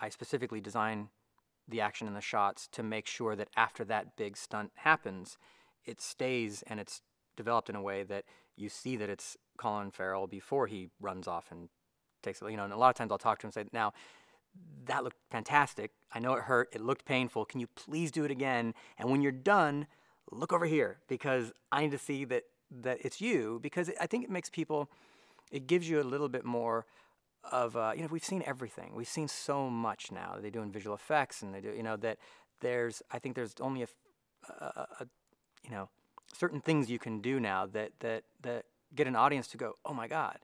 I specifically design the action and the shots to make sure that after that big stunt happens, it stays and it's developed in a way that you see that it's Colin Farrell before he runs off and takes it. You know, and a lot of times I'll talk to him and say, "Now, that looked fantastic. I know it hurt. It looked painful. Can you please do it again? And when you're done, look over here because I need to see that that it's you. Because it, I think it makes people, it gives you a little bit more of uh, you know we've seen everything. We've seen so much now. They do in visual effects, and they do you know that there's I think there's only a, a, a you know certain things you can do now that that that get an audience to go, oh my god,